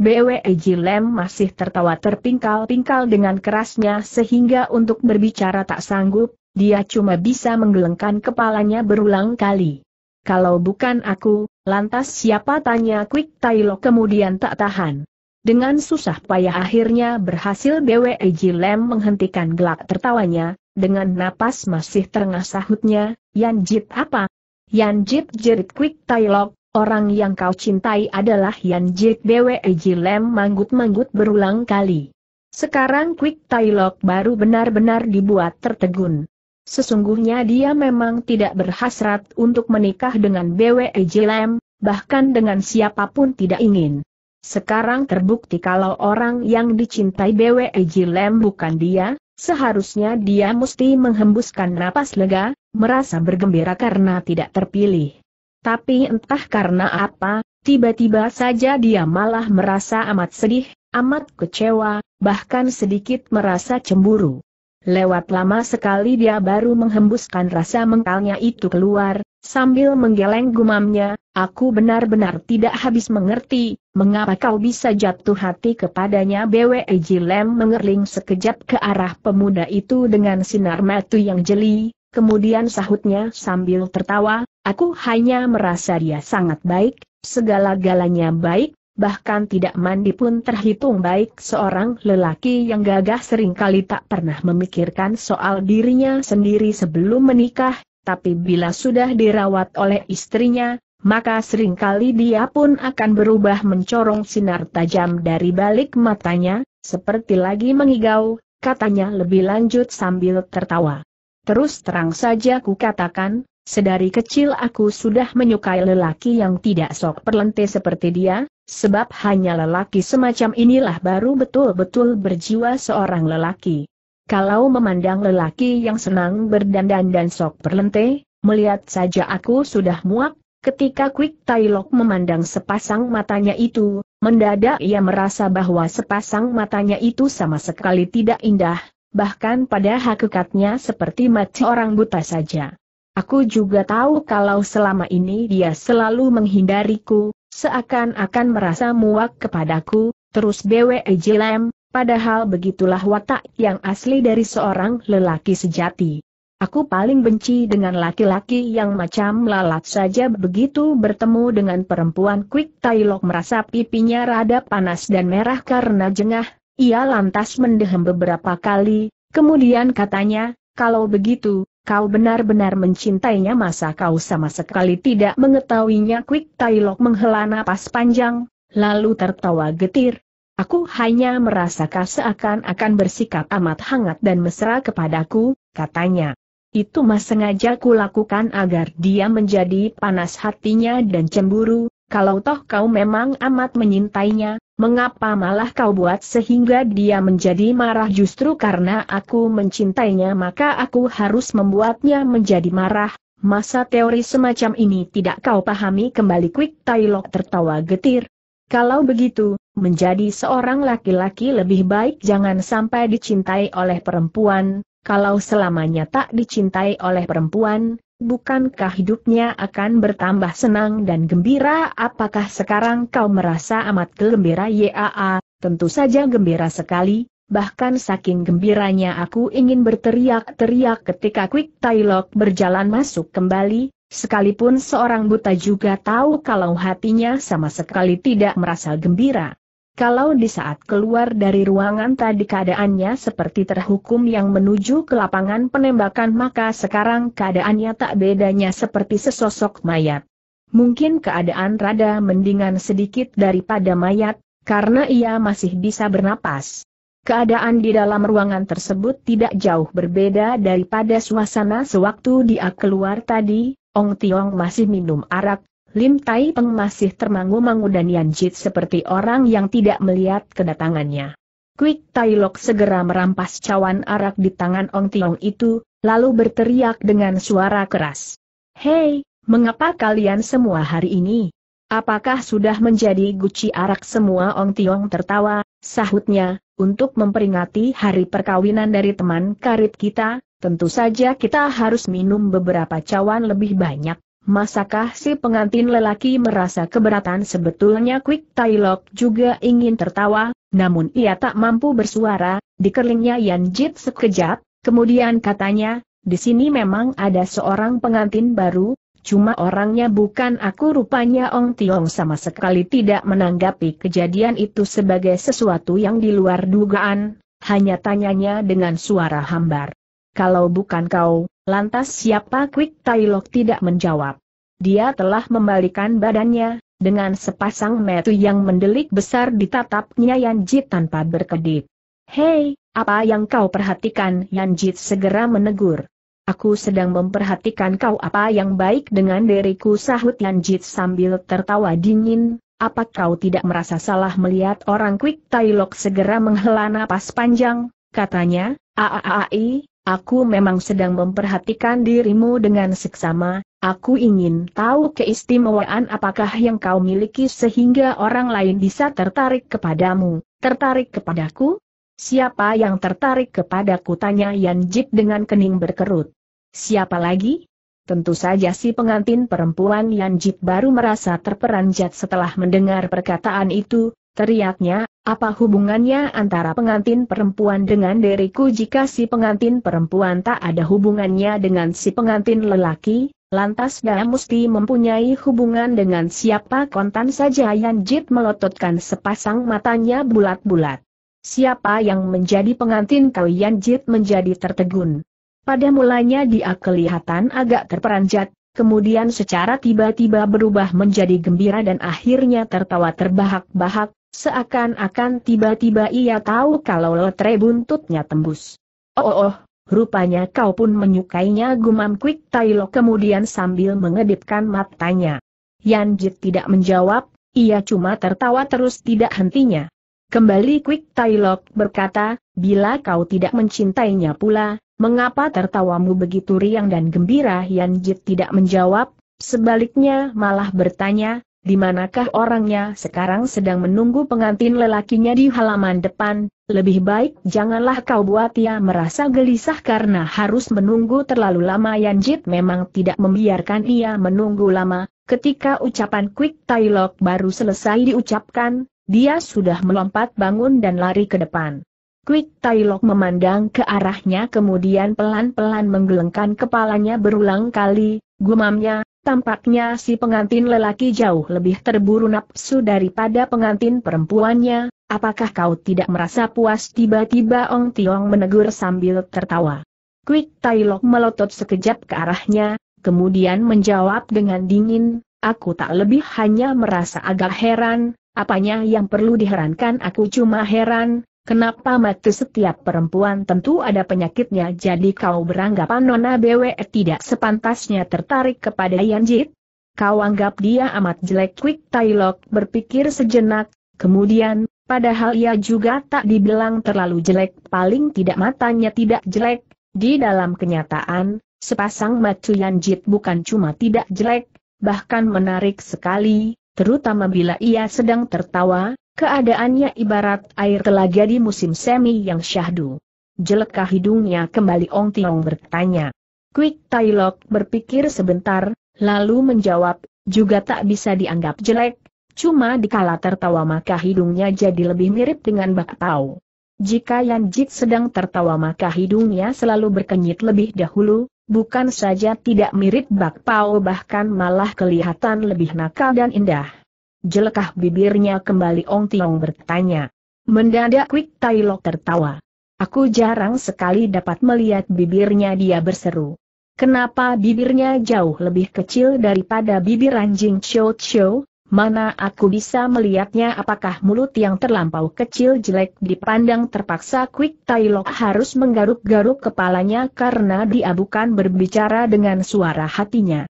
[SPEAKER 1] BWE Jilem masih tertawa terpingkal-pingkal dengan kerasnya sehingga untuk berbicara tak sanggup, dia cuma bisa menggelengkan kepalanya berulang kali. Kalau bukan aku, lantas siapa tanya Quick Tailo kemudian tak tahan. Dengan susah payah akhirnya berhasil BWI Lem menghentikan gelak tertawanya, dengan napas masih terengah sahutnya, Yan Jit apa? Yan Jit jerit Quick Tailok, orang yang kau cintai adalah Yan Jit BWI Lem manggut-manggut berulang kali. Sekarang Quick Tailok baru benar-benar dibuat tertegun. Sesungguhnya dia memang tidak berhasrat untuk menikah dengan BWI Lem, bahkan dengan siapapun tidak ingin. Sekarang terbukti kalau orang yang dicintai BWE Jilem bukan dia, seharusnya dia mesti menghembuskan napas lega, merasa bergembira karena tidak terpilih. Tapi entah karena apa, tiba-tiba saja dia malah merasa amat sedih, amat kecewa, bahkan sedikit merasa cemburu. Lewat lama sekali dia baru menghembuskan rasa mengkalnya itu keluar, sambil menggeleng gumamnya, aku benar-benar tidak habis mengerti, mengapa kau bisa jatuh hati kepadanya BWE Jilem mengerling sekejap ke arah pemuda itu dengan sinar mata yang jeli, kemudian sahutnya sambil tertawa, aku hanya merasa dia sangat baik, segala-galanya baik, bahkan tidak mandi pun terhitung baik seorang lelaki yang gagah seringkali tak pernah memikirkan soal dirinya sendiri sebelum menikah, tapi bila sudah dirawat oleh istrinya, maka seringkali dia pun akan berubah mencorong sinar tajam dari balik matanya, seperti lagi mengigau, katanya lebih lanjut sambil tertawa. Terus terang saja ku katakan, Sedari kecil aku sudah menyukai lelaki yang tidak sok perlente seperti dia, sebab hanya lelaki semacam inilah baru betul-betul berjiwa seorang lelaki. Kalau memandang lelaki yang senang berdandan dan sok perlente, melihat saja aku sudah muak, Ketika Quick Tailok memandang sepasang matanya itu, mendadak ia merasa bahwa sepasang matanya itu sama sekali tidak indah, bahkan pada hakikatnya seperti mati orang buta saja. Aku juga tahu kalau selama ini dia selalu menghindariku, seakan-akan merasa muak kepadaku, terus BWJ Lem, padahal begitulah watak yang asli dari seorang lelaki sejati. Aku paling benci dengan laki-laki yang macam lalat saja begitu bertemu dengan perempuan Quick Tailok merasa pipinya rada panas dan merah karena jengah, ia lantas mendehem beberapa kali, kemudian katanya, kalau begitu, kau benar-benar mencintainya masa kau sama sekali tidak mengetahuinya Quick Tailok menghela napas panjang, lalu tertawa getir. Aku hanya merasa seakan-akan bersikap amat hangat dan mesra kepadaku, katanya. Itu mas sengaja kulakukan agar dia menjadi panas hatinya dan cemburu, kalau toh kau memang amat menyintainya, Mengapa malah kau buat sehingga dia menjadi marah justru karena aku mencintainya maka aku harus membuatnya menjadi marah. Masa teori semacam ini tidak kau pahami kembali Quick Tailok tertawa getir. Kalau begitu, menjadi seorang laki-laki lebih baik jangan sampai dicintai oleh perempuan, kalau selamanya tak dicintai oleh perempuan, bukankah hidupnya akan bertambah senang dan gembira? Apakah sekarang kau merasa amat gembira? Yaa, tentu saja gembira sekali, Bahkan saking gembiranya aku ingin berteriak-teriak ketika Quick Tailok berjalan masuk kembali, sekalipun seorang buta juga tahu kalau hatinya sama sekali tidak merasa gembira. Kalau di saat keluar dari ruangan tadi keadaannya seperti terhukum yang menuju ke lapangan penembakan maka sekarang keadaannya tak bedanya seperti sesosok mayat. Mungkin keadaan rada mendingan sedikit daripada mayat, karena ia masih bisa bernapas. Keadaan di dalam ruangan tersebut tidak jauh berbeda daripada suasana sewaktu dia keluar tadi, Ong Tiong masih minum arak, Lim Tai Peng masih termangu-mangu dan Yan Jit seperti orang yang tidak melihat kedatangannya. Quick Tai Lok segera merampas cawan arak di tangan Ong Tiong itu, lalu berteriak dengan suara keras. Hei, mengapa kalian semua hari ini? Apakah sudah menjadi guci arak semua Ong Tiong tertawa, sahutnya, untuk memperingati hari perkawinan dari teman karib kita, tentu saja kita harus minum beberapa cawan lebih banyak. Masakah si pengantin lelaki merasa keberatan sebetulnya Quick Tailok juga ingin tertawa, namun ia tak mampu bersuara, dikelingnya Yan Jit sekejap, kemudian katanya, di sini memang ada seorang pengantin baru, cuma orangnya bukan aku rupanya Ong Tiong sama sekali tidak menanggapi kejadian itu sebagai sesuatu yang di luar dugaan, hanya tanyanya dengan suara hambar. Kalau bukan kau, Lantas siapa Quick Tailok tidak menjawab. Dia telah membalikan badannya, dengan sepasang metu yang mendelik besar ditatapnya Yanjit tanpa berkedip. Hei, apa yang kau perhatikan? Yanjit segera menegur. Aku sedang memperhatikan kau apa yang baik dengan diriku sahut Yanjit sambil tertawa dingin. Apa kau tidak merasa salah melihat orang Quick Tailok segera menghela napas panjang, katanya, aaai, Aku memang sedang memperhatikan dirimu dengan seksama, aku ingin tahu keistimewaan apakah yang kau miliki sehingga orang lain bisa tertarik kepadamu, tertarik kepadaku? Siapa yang tertarik kepadaku tanya Yan Jik dengan kening berkerut. Siapa lagi? Tentu saja si pengantin perempuan Yan Jik baru merasa terperanjat setelah mendengar perkataan itu, teriaknya, apa hubungannya antara pengantin perempuan dengan diriku jika si pengantin perempuan tak ada hubungannya dengan si pengantin lelaki? Lantas dia mesti mempunyai hubungan dengan siapa kontan saja Yan Jit melototkan sepasang matanya bulat-bulat. Siapa yang menjadi pengantin kau Yan Jit menjadi tertegun. Pada mulanya dia kelihatan agak terperanjat, kemudian secara tiba-tiba berubah menjadi gembira dan akhirnya tertawa terbahak-bahak, Seakan-akan tiba-tiba ia tahu kalau lotre buntutnya tembus. Oh, oh, oh, rupanya kau pun menyukainya gumam Quick Tailo kemudian sambil mengedipkan matanya. Yanjit tidak menjawab, ia cuma tertawa terus tidak hentinya. Kembali Quick Tailok berkata, bila kau tidak mencintainya pula, mengapa tertawamu begitu riang dan gembira Yanjit tidak menjawab, sebaliknya malah bertanya, di manakah orangnya sekarang sedang menunggu pengantin lelakinya di halaman depan, lebih baik janganlah kau buat ia merasa gelisah karena harus menunggu terlalu lama Yanjit memang tidak membiarkan ia menunggu lama, ketika ucapan Quick Tailok baru selesai diucapkan, dia sudah melompat bangun dan lari ke depan. Quick Tailok memandang ke arahnya kemudian pelan-pelan menggelengkan kepalanya berulang kali, gumamnya, Tampaknya si pengantin lelaki jauh lebih terburu nafsu daripada pengantin perempuannya, apakah kau tidak merasa puas tiba-tiba Ong Tiong menegur sambil tertawa. Quick Tailok melotot sekejap ke arahnya, kemudian menjawab dengan dingin, aku tak lebih hanya merasa agak heran, apanya yang perlu diherankan aku cuma heran, Kenapa mati setiap perempuan tentu ada penyakitnya jadi kau beranggapan Nona BWE tidak sepantasnya tertarik kepada Yanjit? Kau anggap dia amat jelek Quick Tailok berpikir sejenak, kemudian, padahal ia juga tak dibilang terlalu jelek paling tidak matanya tidak jelek, di dalam kenyataan, sepasang mata Yanjit bukan cuma tidak jelek, bahkan menarik sekali, terutama bila ia sedang tertawa, Keadaannya ibarat air telaga di musim semi yang syahdu. Jelekkah hidungnya kembali Ong Tiong bertanya. Quick Tailok berpikir sebentar, lalu menjawab, juga tak bisa dianggap jelek, cuma dikala tertawa maka hidungnya jadi lebih mirip dengan bakpao. Jika Yan Jit sedang tertawa maka hidungnya selalu berkenyit lebih dahulu, bukan saja tidak mirip bakpao bahkan malah kelihatan lebih nakal dan indah. Jelekah bibirnya kembali Ong Tiong bertanya. Mendadak Quick Tai Lok tertawa. Aku jarang sekali dapat melihat bibirnya dia berseru. Kenapa bibirnya jauh lebih kecil daripada bibir anjing Show Chow? Mana aku bisa melihatnya apakah mulut yang terlampau kecil jelek dipandang terpaksa Quick Tailok harus menggaruk-garuk kepalanya karena dia bukan berbicara dengan suara hatinya.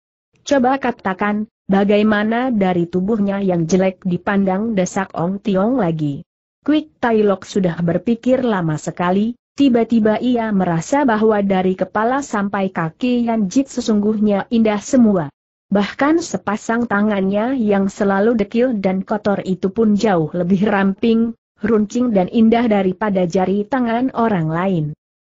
[SPEAKER 1] Coba katakan, Bagaimana dari tubuhnya yang jelek dipandang desak Ong Tiong lagi? Quick Tai Lok sudah berpikir lama sekali, tiba-tiba ia merasa bahwa dari kepala sampai kaki Yan Jit sesungguhnya indah semua. Bahkan sepasang tangannya yang selalu dekil dan kotor itu pun jauh lebih ramping, runcing dan indah daripada jari tangan orang lain.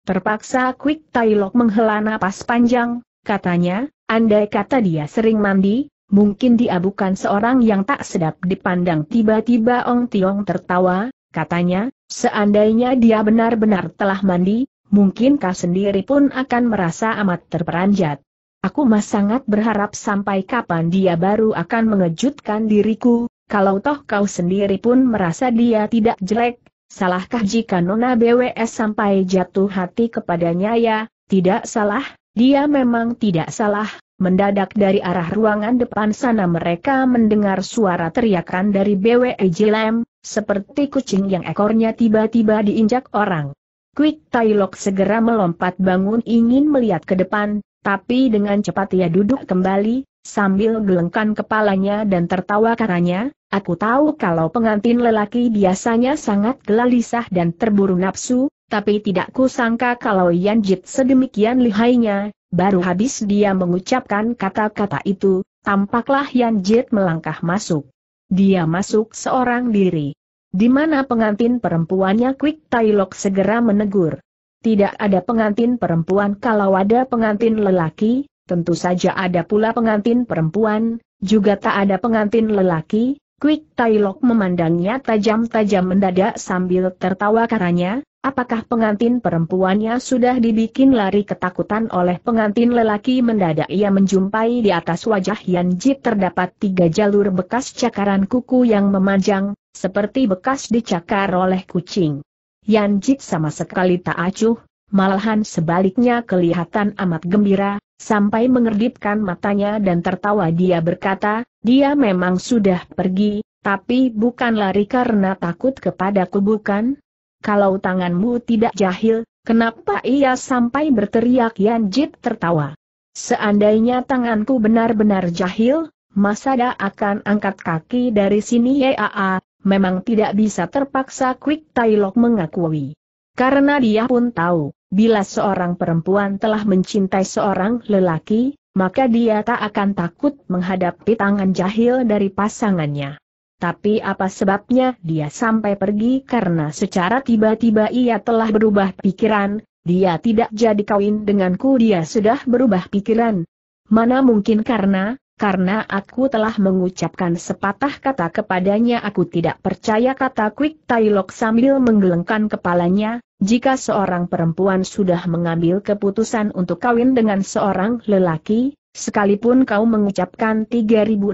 [SPEAKER 1] Terpaksa Quick Tai Lok menghela napas panjang, katanya, andai kata dia sering mandi, mungkin dia bukan seorang yang tak sedap dipandang tiba-tiba Ong Tiong tertawa, katanya, seandainya dia benar-benar telah mandi, mungkin mungkinkah sendiri pun akan merasa amat terperanjat. Aku mah sangat berharap sampai kapan dia baru akan mengejutkan diriku, kalau toh kau sendiri pun merasa dia tidak jelek, salahkah jika Nona BWS sampai jatuh hati kepadanya ya, tidak salah, dia memang tidak salah, Mendadak dari arah ruangan depan sana mereka mendengar suara teriakan dari BWE Jilem, seperti kucing yang ekornya tiba-tiba diinjak orang. Quick Tailok segera melompat bangun ingin melihat ke depan, tapi dengan cepat ia duduk kembali, sambil gelengkan kepalanya dan tertawa karanya. aku tahu kalau pengantin lelaki biasanya sangat gelisah dan terburu nafsu, tapi tidak kusangka kalau Yan Jit sedemikian lihainya, baru habis dia mengucapkan kata-kata itu, tampaklah Yan Jit melangkah masuk. Dia masuk seorang diri. Di mana pengantin perempuannya Quick Tailok segera menegur. Tidak ada pengantin perempuan kalau ada pengantin lelaki, tentu saja ada pula pengantin perempuan, juga tak ada pengantin lelaki, Quick Tailok memandangnya tajam-tajam mendadak sambil tertawa karanya, Apakah pengantin perempuannya sudah dibikin lari ketakutan oleh pengantin lelaki mendadak ia menjumpai di atas wajah Yan Ji terdapat tiga jalur bekas cakaran kuku yang memanjang, seperti bekas dicakar oleh kucing. Yan Ji sama sekali tak acuh, malahan sebaliknya kelihatan amat gembira, sampai mengerdipkan matanya dan tertawa dia berkata, dia memang sudah pergi, tapi bukan lari karena takut kepadaku bukan? kalau tanganmu tidak jahil, kenapa ia sampai berteriak Jit tertawa. Seandainya tanganku benar-benar jahil, masa Masada akan angkat kaki dari sini Yaa, memang tidak bisa terpaksa Quick Tailok mengakui. Karena dia pun tahu, bila seorang perempuan telah mencintai seorang lelaki, maka dia tak akan takut menghadapi tangan jahil dari pasangannya tapi apa sebabnya dia sampai pergi karena secara tiba-tiba ia telah berubah pikiran, dia tidak jadi kawin denganku dia sudah berubah pikiran. Mana mungkin karena, karena aku telah mengucapkan sepatah kata kepadanya aku tidak percaya kata Quick Tailok sambil menggelengkan kepalanya, jika seorang perempuan sudah mengambil keputusan untuk kawin dengan seorang lelaki, Sekalipun kau mengucapkan 3600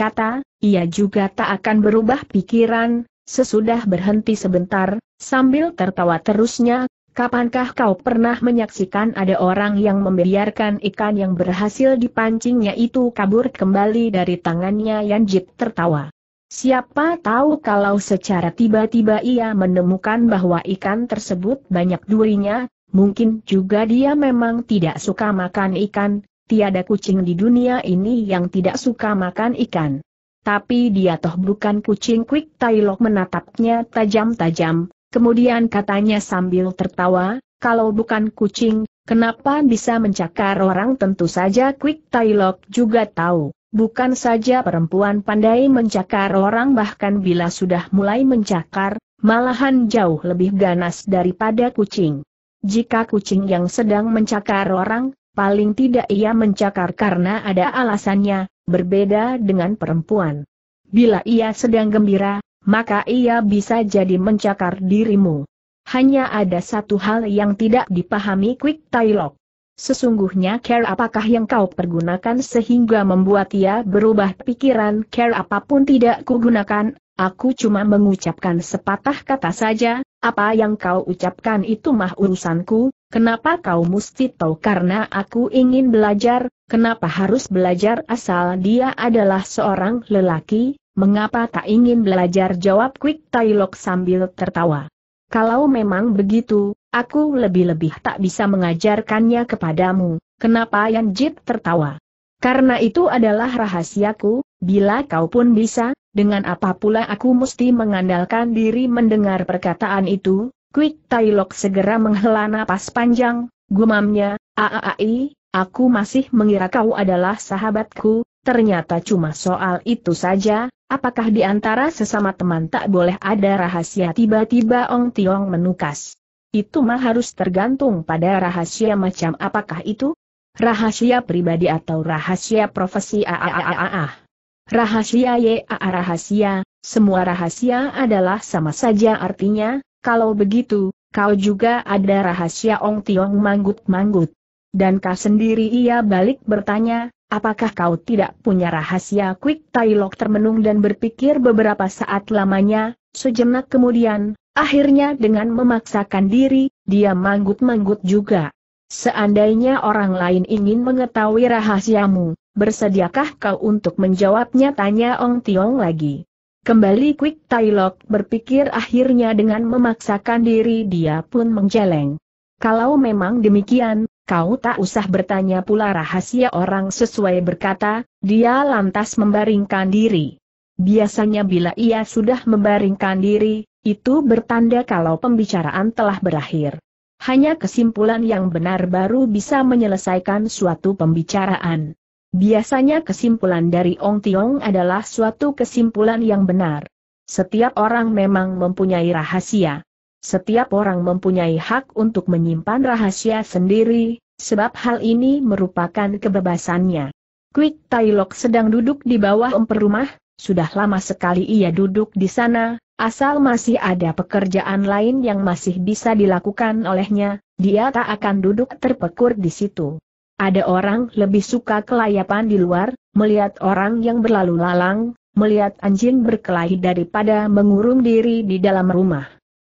[SPEAKER 1] kata, ia juga tak akan berubah pikiran, sesudah berhenti sebentar, sambil tertawa terusnya, kapankah kau pernah menyaksikan ada orang yang membiarkan ikan yang berhasil dipancingnya itu kabur kembali dari tangannya Jip tertawa. Siapa tahu kalau secara tiba-tiba ia menemukan bahwa ikan tersebut banyak durinya, mungkin juga dia memang tidak suka makan ikan, tiada kucing di dunia ini yang tidak suka makan ikan. Tapi dia toh bukan kucing Quick Tailok menatapnya tajam-tajam, kemudian katanya sambil tertawa, kalau bukan kucing, kenapa bisa mencakar orang tentu saja Quick Tailok juga tahu. Bukan saja perempuan pandai mencakar orang bahkan bila sudah mulai mencakar, malahan jauh lebih ganas daripada kucing. Jika kucing yang sedang mencakar orang, paling tidak ia mencakar karena ada alasannya, berbeda dengan perempuan. Bila ia sedang gembira, maka ia bisa jadi mencakar dirimu. Hanya ada satu hal yang tidak dipahami Quick Tailok. Sesungguhnya care apakah yang kau pergunakan sehingga membuat ia berubah pikiran care apapun tidak kugunakan, aku cuma mengucapkan sepatah kata saja, apa yang kau ucapkan itu mah urusanku, Kenapa kau mesti tahu karena aku ingin belajar, kenapa harus belajar asal dia adalah seorang lelaki, mengapa tak ingin belajar jawab Quick Tailok sambil tertawa. Kalau memang begitu, aku lebih-lebih tak bisa mengajarkannya kepadamu, kenapa Yan Jit tertawa. Karena itu adalah rahasiaku, bila kau pun bisa, dengan apa pula aku mesti mengandalkan diri mendengar perkataan itu, Quick Tailok segera menghela napas panjang, gumamnya, Aaai, aku masih mengira kau adalah sahabatku, ternyata cuma soal itu saja, apakah di antara sesama teman tak boleh ada rahasia tiba-tiba Ong Tiong menukas. Itu mah harus tergantung pada rahasia macam apakah itu? Rahasia pribadi atau rahasia profesi Aaaaah. Rahasia ya rahasia, semua rahasia adalah sama saja artinya, kalau begitu, kau juga ada rahasia Ong Tiong manggut-manggut. Dan kau sendiri ia balik bertanya, apakah kau tidak punya rahasia Quick Tai Lok termenung dan berpikir beberapa saat lamanya, sejenak kemudian, akhirnya dengan memaksakan diri, dia manggut-manggut juga. Seandainya orang lain ingin mengetahui rahasiamu, bersediakah kau untuk menjawabnya tanya Ong Tiong lagi. Kembali Quick Tailok berpikir akhirnya dengan memaksakan diri dia pun menjeleng. Kalau memang demikian, kau tak usah bertanya pula rahasia orang sesuai berkata, dia lantas membaringkan diri. Biasanya bila ia sudah membaringkan diri, itu bertanda kalau pembicaraan telah berakhir. Hanya kesimpulan yang benar baru bisa menyelesaikan suatu pembicaraan. Biasanya kesimpulan dari Ong Tiong adalah suatu kesimpulan yang benar. Setiap orang memang mempunyai rahasia. Setiap orang mempunyai hak untuk menyimpan rahasia sendiri, sebab hal ini merupakan kebebasannya. Quick Tailok sedang duduk di bawah rumah, sudah lama sekali ia duduk di sana, asal masih ada pekerjaan lain yang masih bisa dilakukan olehnya, dia tak akan duduk terpekur di situ. Ada orang lebih suka kelayapan di luar, melihat orang yang berlalu lalang, melihat anjing berkelahi daripada mengurung diri di dalam rumah.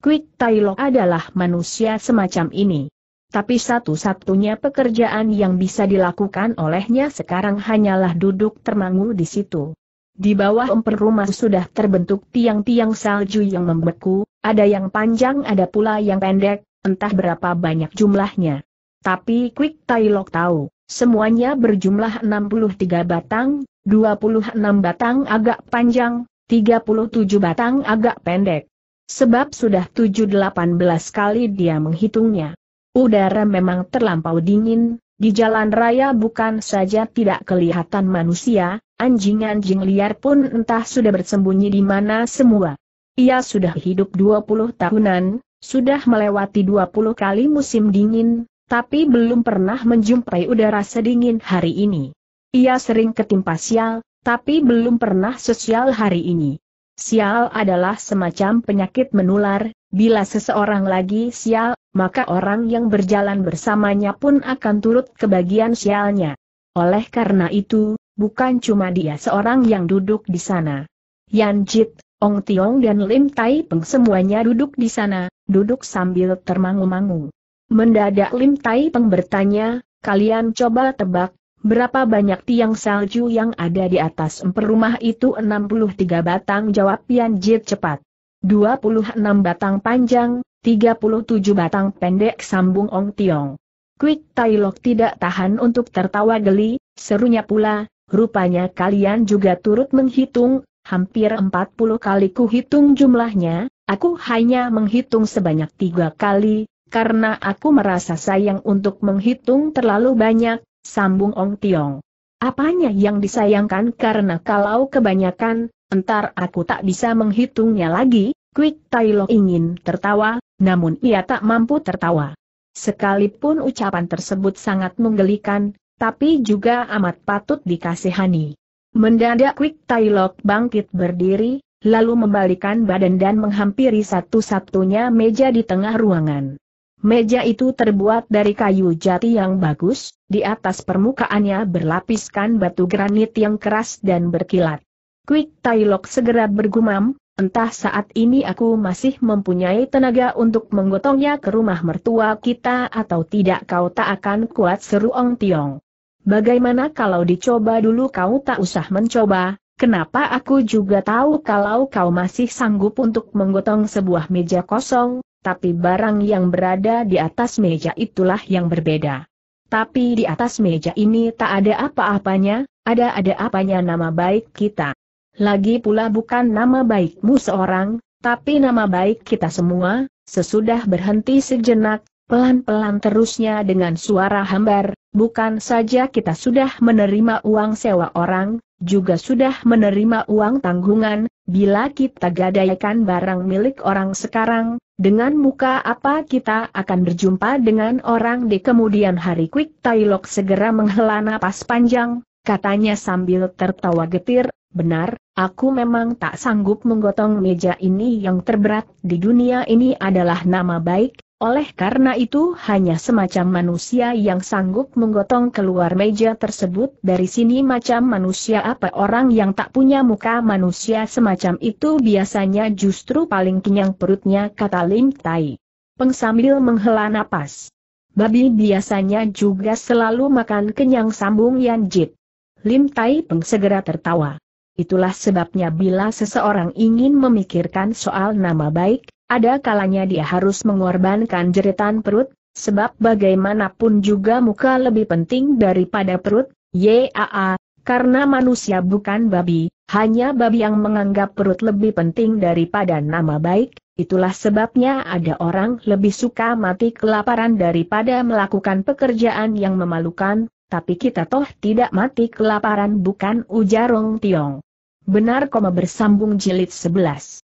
[SPEAKER 1] Quick Tailok adalah manusia semacam ini. Tapi satu-satunya pekerjaan yang bisa dilakukan olehnya sekarang hanyalah duduk termangu di situ. Di bawah emper rumah sudah terbentuk tiang-tiang salju yang membeku, ada yang panjang ada pula yang pendek, entah berapa banyak jumlahnya. Tapi Quick Tai tahu, semuanya berjumlah 63 batang, 26 batang agak panjang, 37 batang agak pendek. Sebab sudah 7-18 kali dia menghitungnya. Udara memang terlampau dingin, di jalan raya bukan saja tidak kelihatan manusia, anjing-anjing liar pun entah sudah bersembunyi di mana semua. Ia sudah hidup 20 tahunan, sudah melewati 20 kali musim dingin, tapi belum pernah menjumpai udara sedingin hari ini. Ia sering ketimpa sial, tapi belum pernah sosial hari ini. Sial adalah semacam penyakit menular, bila seseorang lagi sial, maka orang yang berjalan bersamanya pun akan turut kebagian sialnya. Oleh karena itu, bukan cuma dia seorang yang duduk di sana. Yan Jit, Ong Tiong dan Lim Tai Peng semuanya duduk di sana, duduk sambil termangu-mangu. Mendadak Lim Tai Peng bertanya, kalian coba tebak, berapa banyak tiang salju yang ada di atas emper rumah itu 63 batang jawab Yan Jit cepat. 26 batang panjang, 37 batang pendek sambung Ong Tiong. Quick Tai Lok tidak tahan untuk tertawa geli, serunya pula, rupanya kalian juga turut menghitung, hampir 40 kali kuhitung jumlahnya, aku hanya menghitung sebanyak tiga kali, karena aku merasa sayang untuk menghitung terlalu banyak, sambung Ong Tiong. Apanya yang disayangkan karena kalau kebanyakan, entar aku tak bisa menghitungnya lagi, Quick Tailo ingin tertawa, namun ia tak mampu tertawa. Sekalipun ucapan tersebut sangat menggelikan, tapi juga amat patut dikasihani. Mendadak Quick Tailok bangkit berdiri, lalu membalikan badan dan menghampiri satu-satunya meja di tengah ruangan. Meja itu terbuat dari kayu jati yang bagus, di atas permukaannya berlapiskan batu granit yang keras dan berkilat. Quick Tailok segera bergumam, entah saat ini aku masih mempunyai tenaga untuk menggotongnya ke rumah mertua kita atau tidak kau tak akan kuat seru Ong Tiong. Bagaimana kalau dicoba dulu kau tak usah mencoba, kenapa aku juga tahu kalau kau masih sanggup untuk menggotong sebuah meja kosong, tapi barang yang berada di atas meja itulah yang berbeda. Tapi di atas meja ini tak ada apa-apanya, ada-ada apanya nama baik kita. Lagi pula bukan nama baikmu seorang, tapi nama baik kita semua, sesudah berhenti sejenak, pelan-pelan terusnya dengan suara hambar, bukan saja kita sudah menerima uang sewa orang, juga sudah menerima uang tanggungan, bila kita gadaikan barang milik orang sekarang, dengan muka apa kita akan berjumpa dengan orang di kemudian hari Quick Tailok segera menghela napas panjang, katanya sambil tertawa getir, benar, aku memang tak sanggup menggotong meja ini yang terberat di dunia ini adalah nama baik, oleh karena itu hanya semacam manusia yang sanggup menggotong keluar meja tersebut dari sini macam manusia apa orang yang tak punya muka manusia semacam itu biasanya justru paling kenyang perutnya kata Lim Tai. Peng sambil menghela napas. Babi biasanya juga selalu makan kenyang sambung Yan Jit. Lim Tai Peng segera tertawa. Itulah sebabnya bila seseorang ingin memikirkan soal nama baik, ada kalanya dia harus mengorbankan jeritan perut, sebab bagaimanapun juga muka lebih penting daripada perut, yaa, karena manusia bukan babi, hanya babi yang menganggap perut lebih penting daripada nama baik, itulah sebabnya ada orang lebih suka mati kelaparan daripada melakukan pekerjaan yang memalukan, tapi kita toh tidak mati kelaparan bukan ujarong tiong. Benar koma bersambung jilid 11.